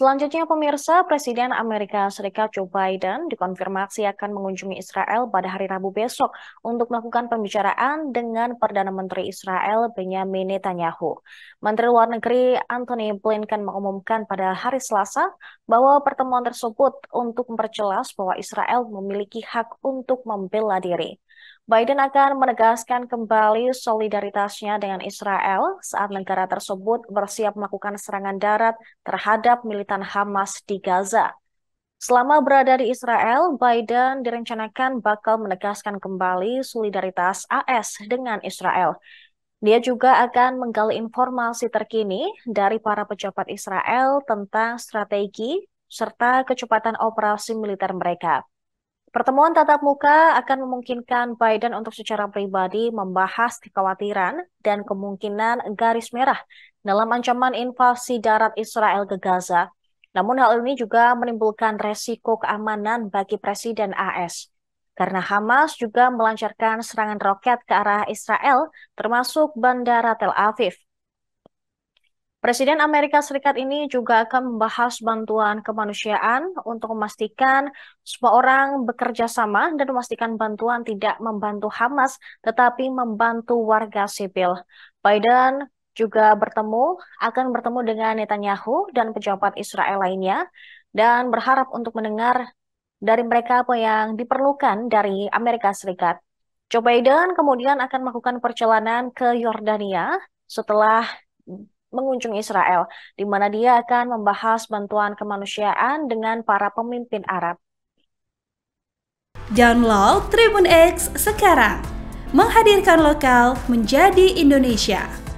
Selanjutnya pemirsa, Presiden Amerika Serikat Joe Biden dikonfirmasi akan mengunjungi Israel pada hari Rabu besok untuk melakukan pembicaraan dengan Perdana Menteri Israel Benjamin Netanyahu. Menteri Luar Negeri Anthony Blinken mengumumkan pada hari Selasa bahwa pertemuan tersebut untuk memperjelas bahwa Israel memiliki hak untuk membela diri. Biden akan menegaskan kembali solidaritasnya dengan Israel saat negara tersebut bersiap melakukan serangan darat terhadap militan Hamas di Gaza. Selama berada di Israel, Biden direncanakan bakal menegaskan kembali solidaritas AS dengan Israel. Dia juga akan menggali informasi terkini dari para pejabat Israel tentang strategi serta kecepatan operasi militer mereka. Pertemuan tatap muka akan memungkinkan Biden untuk secara pribadi membahas kekhawatiran dan kemungkinan garis merah dalam ancaman invasi darat Israel ke Gaza. Namun hal ini juga menimbulkan resiko keamanan bagi Presiden AS. Karena Hamas juga melancarkan serangan roket ke arah Israel, termasuk Bandara Tel Aviv. Presiden Amerika Serikat ini juga akan membahas bantuan kemanusiaan untuk memastikan semua orang bekerja sama dan memastikan bantuan tidak membantu Hamas tetapi membantu warga sipil. Biden juga bertemu akan bertemu dengan Netanyahu dan pejabat Israel lainnya dan berharap untuk mendengar dari mereka apa yang diperlukan dari Amerika Serikat. Joe Biden kemudian akan melakukan perjalanan ke Yordania setelah mengunjungi Israel, di mana dia akan membahas bantuan kemanusiaan dengan para pemimpin Arab. Download Tribun X sekarang, menghadirkan lokal menjadi Indonesia.